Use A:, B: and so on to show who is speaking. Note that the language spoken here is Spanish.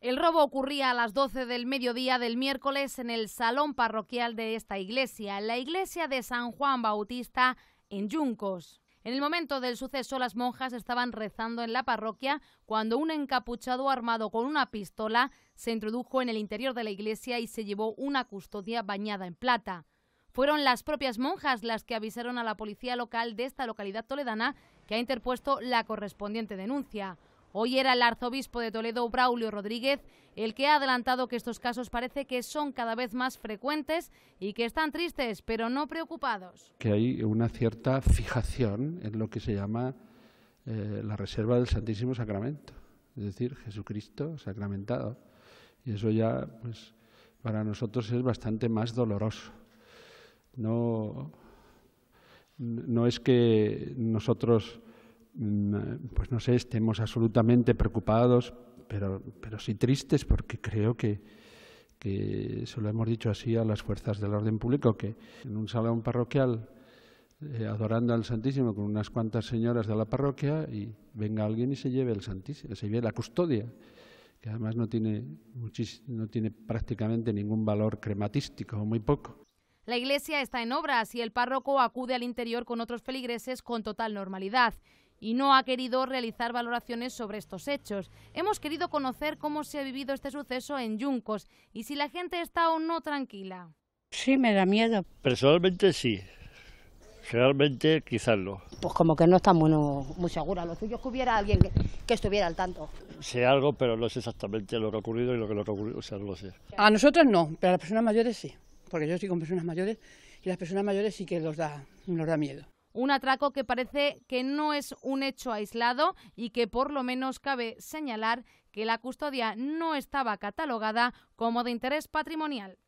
A: El robo ocurría a las 12 del mediodía del miércoles en el salón parroquial de esta iglesia, la iglesia de San Juan Bautista en Yuncos. En el momento del suceso, las monjas estaban rezando en la parroquia cuando un encapuchado armado con una pistola se introdujo en el interior de la iglesia y se llevó una custodia bañada en plata. Fueron las propias monjas las que avisaron a la policía local de esta localidad toledana que ha interpuesto la correspondiente denuncia. Hoy era el arzobispo de Toledo, Braulio Rodríguez, el que ha adelantado que estos casos parece que son cada vez más frecuentes y que están tristes, pero no preocupados.
B: Que hay una cierta fijación en lo que se llama eh, la reserva del Santísimo Sacramento, es decir, Jesucristo sacramentado. Y eso ya, pues, para nosotros es bastante más doloroso. No, no es que nosotros Mm, pues no sé, estemos absolutamente preocupados, pero, sí tristes, porque creo que, que se lo hemos dicho así a las fuerzas del orden público, que en un salón parroquial, eh, adorando al Santísimo con unas cuantas señoras de la parroquia, y venga alguien y se lleve el Santísimo, se lleve la custodia, que además no tiene, no tiene prácticamente ningún valor crematístico, o muy poco.
A: La iglesia está en obras y el párroco acude al interior con otros feligreses con total normalidad y no ha querido realizar valoraciones sobre estos hechos. Hemos querido conocer cómo se ha vivido este suceso en Yuncos y si la gente está o no tranquila.
C: Sí, me da miedo. Personalmente sí. Realmente quizás no. Pues
A: como que no estamos
C: muy seguros. Lo suyo es que hubiera alguien que, estuviera al tanto. Sé algo, pero no sé exactamente lo que ha ocurrido y lo que no ha ocurrido. lo sé. A nosotros no, pero a las personas mayores sí. Porque yo estoy con personas mayores y las personas mayores sí que nos da, nos da miedo.
A: Un atraco que parece que no es un hecho aislado y que por lo menos cabe señalar que la custodia no estaba catalogada como de interés patrimonial.